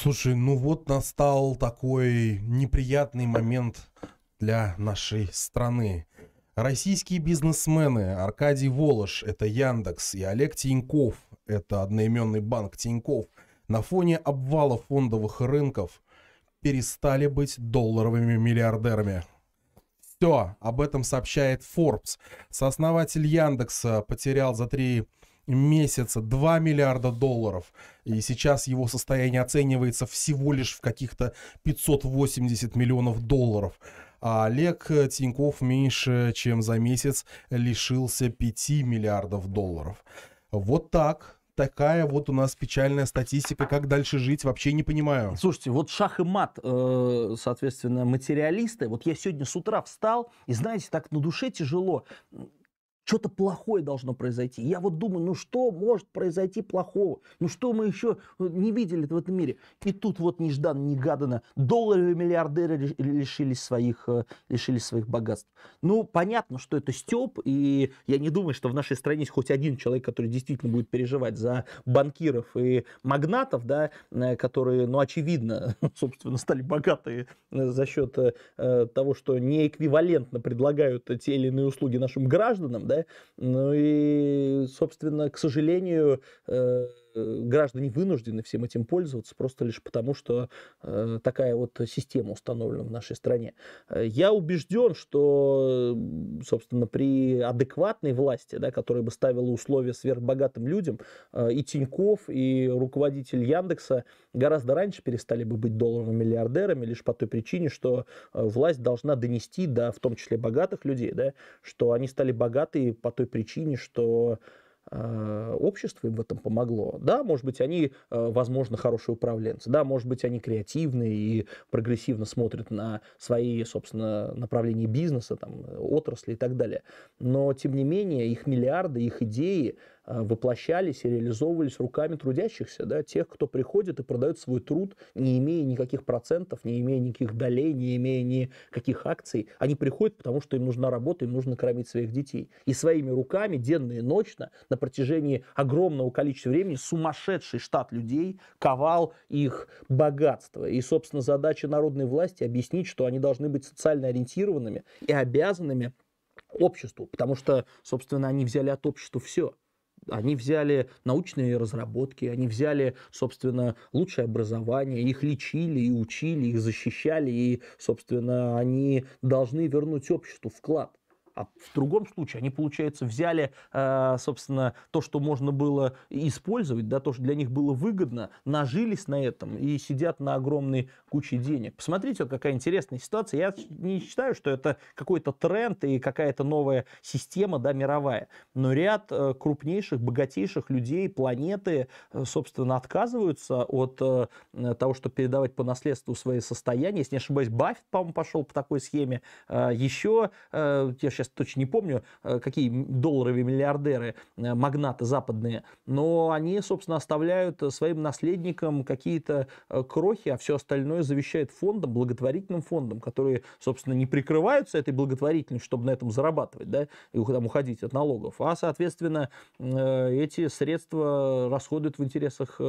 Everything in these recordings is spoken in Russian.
Слушай, ну вот настал такой неприятный момент для нашей страны. Российские бизнесмены Аркадий Волош, это Яндекс, и Олег Тиньков, это одноименный банк Тиньков, на фоне обвала фондовых рынков перестали быть долларовыми миллиардерами. Все, об этом сообщает Forbes. Сооснователь Яндекса потерял за три месяца 2 миллиарда долларов. И сейчас его состояние оценивается всего лишь в каких-то 580 миллионов долларов. А Олег Тиньков меньше, чем за месяц лишился 5 миллиардов долларов. Вот так такая вот у нас печальная статистика. Как дальше жить, вообще не понимаю. Слушайте, вот шах и мат, э, соответственно, материалисты. Вот я сегодня с утра встал, и знаете, так на душе тяжело что-то плохое должно произойти. Я вот думаю, ну что может произойти плохого? Ну что мы еще э, не видели в этом мире? И тут вот нежданно, негаданно долларовые миллиардеры лишились своих, э, лишились своих богатств. Ну, понятно, что это степ, и я не думаю, что в нашей стране есть хоть один человек, который действительно будет переживать за банкиров и магнатов, да, э, которые, ну, очевидно, собственно, стали богатые за счет того, что неэквивалентно предлагают те или иные услуги нашим гражданам, да, ну и, собственно, к сожалению, э, Э, граждане вынуждены всем этим пользоваться просто лишь потому, что э, такая вот система установлена в нашей стране. Э, я убежден, что, собственно, при адекватной власти, да, которая бы ставила условия сверхбогатым людям, и Тиньков, и руководитель Яндекса гораздо раньше перестали бы быть долларовыми миллиардерами лишь по той причине, что власть должна донести, да, в том числе богатых людей, да, что они стали богатые по той причине, что Э, общество им в этом помогло. Да, может быть, они, э, возможно, хорошие управленцы, да, может быть, они креативные и прогрессивно смотрят на свои, собственно, направления бизнеса, там, отрасли и так далее. Но, тем не менее, их миллиарды, их идеи – Э, воплощались и реализовывались руками трудящихся, да, тех, кто приходит и продает свой труд, не имея никаких процентов, не имея никаких долей, не имея никаких акций. Они приходят, потому что им нужна работа, им нужно кормить своих детей. И своими руками, денно и ночно, на протяжении огромного количества времени сумасшедший штат людей ковал их богатство. И, собственно, задача народной власти объяснить, что они должны быть социально ориентированными и обязанными обществу, потому что, собственно, они взяли от общества все. Они взяли научные разработки, они взяли, собственно, лучшее образование, их лечили и учили, их защищали, и, собственно, они должны вернуть обществу вклад. А в другом случае они, получается, взяли, э, собственно, то, что можно было использовать, да, то, что для них было выгодно, нажились на этом и сидят на огромной куче денег. Посмотрите, вот какая интересная ситуация. Я не считаю, что это какой-то тренд и какая-то новая система, да, мировая. Но ряд э, крупнейших, богатейших людей планеты, э, собственно, отказываются от того, чтобы передавать по наследству свои состояния. Если не ошибаюсь, Баффет, по-моему, пошел по такой схеме. Еще, я сейчас сейчас точно не помню, э, какие долларовые миллиардеры, э, магнаты западные, но они, собственно, оставляют э, своим наследникам какие-то крохи, а все остальное завещает фондам, благотворительным фондам, которые, собственно, не прикрываются этой благотворительностью, чтобы на этом зарабатывать, да, и там уходить от налогов, а, соответственно, эти средства расходуют в интересах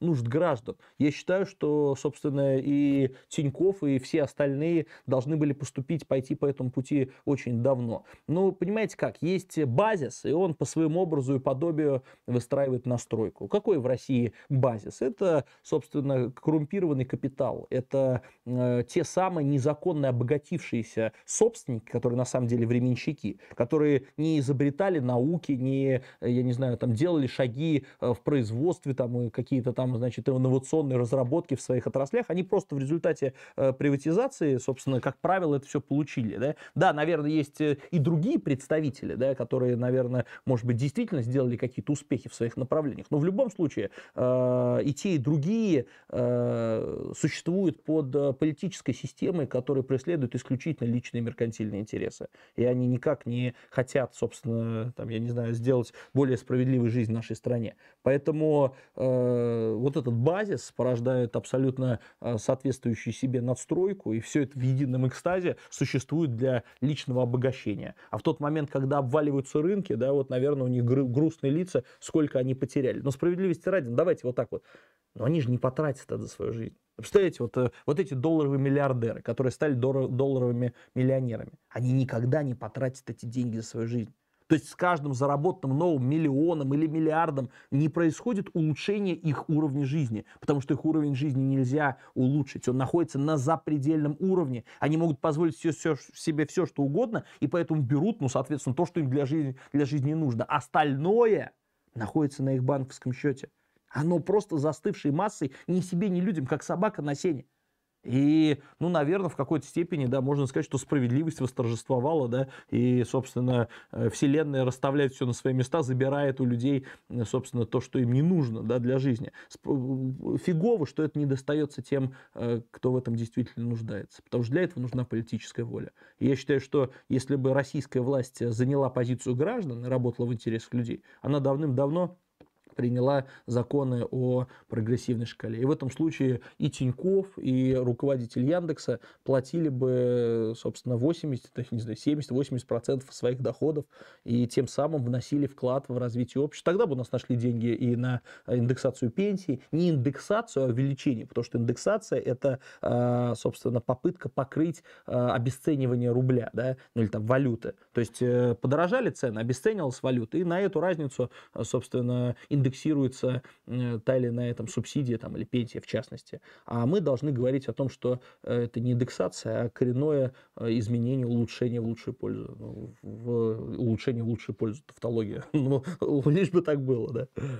нужд граждан. Я считаю, что, собственно, и Тиньков, и все остальные должны были поступить, пойти по этому пути очень давно ну, понимаете как, есть базис, и он по своему образу и подобию выстраивает настройку. Какой в России базис? Это, собственно, коррумпированный капитал, это э, те самые незаконно обогатившиеся собственники, которые на самом деле временщики, которые не изобретали науки, не, я не знаю, там делали шаги э, в производстве, там какие-то там, значит, инновационные разработки в своих отраслях, они просто в результате э, приватизации, собственно, как правило, это все получили. Да, да наверное, есть э, и другие представители, да, которые, наверное, может быть, действительно сделали какие-то успехи в своих направлениях. Но в любом случае э, и те, и другие э, существуют под э, политической системой, которая преследует исключительно личные меркантильные интересы. И они никак не хотят, собственно, там, я не знаю, сделать более справедливой жизнь в нашей стране. Поэтому вот этот базис порождает абсолютно соответствующую себе надстройку, и все это в едином экстазе существует для личного обогащения зрения. А в тот момент, когда обваливаются рынки, да, вот, наверное, у них грустные лица, сколько они потеряли. Но справедливости ради, ну, давайте вот так вот. Но они же не потратят это за свою жизнь. Представляете, вот, э, вот эти долларовые миллиардеры, которые стали долларовыми миллионерами, они никогда не потратят эти деньги за свою жизнь. То есть с каждым заработанным новым миллионом или миллиардом не происходит улучшение их уровня жизни, потому что их уровень жизни нельзя улучшить. Он находится на запредельном уровне. Они могут позволить все, все, себе все, что угодно, и поэтому берут, ну, соответственно, то, что им для жизни, для жизни нужно. Остальное находится на их банковском счете. Оно просто застывшей массой ни себе, ни людям, как собака на сене. И, ну, наверное, в какой-то степени, да, можно сказать, что справедливость восторжествовала, да, и, собственно, э, вселенная расставляет все на свои места, забирает у людей, э, собственно, то, что им не нужно, да, для жизни. Э, фигово, что это не достается тем, кто в этом действительно нуждается, потому что для этого нужна политическая воля. И я считаю, что если бы российская власть заняла позицию граждан и работала в интересах людей, она давным-давно приняла законы о прогрессивной шкале. И в этом случае и Тиньков, и руководитель Яндекса платили бы, собственно, 80, не знаю, 70-80% своих доходов и тем самым вносили вклад в развитие общества. Тогда бы у нас нашли деньги и на индексацию пенсий. Не индексацию, а увеличение, потому что индексация это, а, собственно, попытка покрыть а, обесценивание рубля, да, ну или там валюты. То есть э, подорожали цены, обесценивалась валюта, и на эту разницу, а, собственно, индексация индексируется э, та или иная там, субсидия там, или пенсия в частности. А мы должны говорить о том, что э, это не индексация, а коренное э, изменение, улучшение в лучшую пользу. Ну, в улучшение в лучшую пользу, тавтология. Ну, лишь бы так было, да.